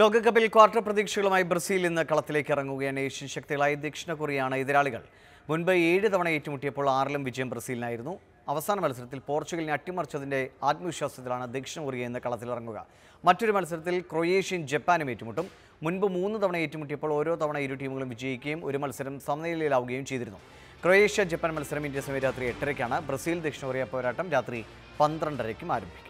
ലോകകപ്പിൽ quarter പ്രതീക്ഷകളുമായി Brazil ഇന്ന് കളത്തിലേക്ക് ഇറങ്ങുകയാണ് ഏഷ്യൻ ശക്തികളായ ദക്ഷിണ കൊറിയയാണ് എതിരാളികൾ മുൻപ് ഏഴ് തവണ ഏറ്റുമുട്ടിയപ്പോൾ ആറിലും വിജയം ബ്രസീലിനായിരുന്നു അവസാന മത്സരത്തിൽ പോർച്ചുഗലിനെ അട്ടിമറിച്ചതിൻ്റെ ആത്മവിശ്വാസത്തിലാണ് ദക്ഷിണ കൊറിയ ഇന്ന് കളത്തിലിറങ്ങുക മറ്റൊരു മത്സരത്തിൽ ക്രൊയേഷ്യയും ജപ്പാനും ഏറ്റുമുട്ടും മുൻപ് മൂന്ന് തവണ ഏറ്റുമുട്ടിയപ്പോൾ ഓരോ തവണ ഇരു ടീമുകളും വിജയിക്കുകയും ഒരു മത്സരം സമനിലയിലാവുകയും ചെയ്തിരുന്നു ക്രൊയേഷ്യ ജപ്പാൻ മത്സരം ഇന്ത്യ സമയം രാത്രി എട്ടരയ്ക്കാണ് ബ്രസീൽ ദക്ഷിണ കൊറിയ പോരാട്ടം രാത്രി പന്ത്രണ്ടരയ്ക്കും ആരംഭിക്കും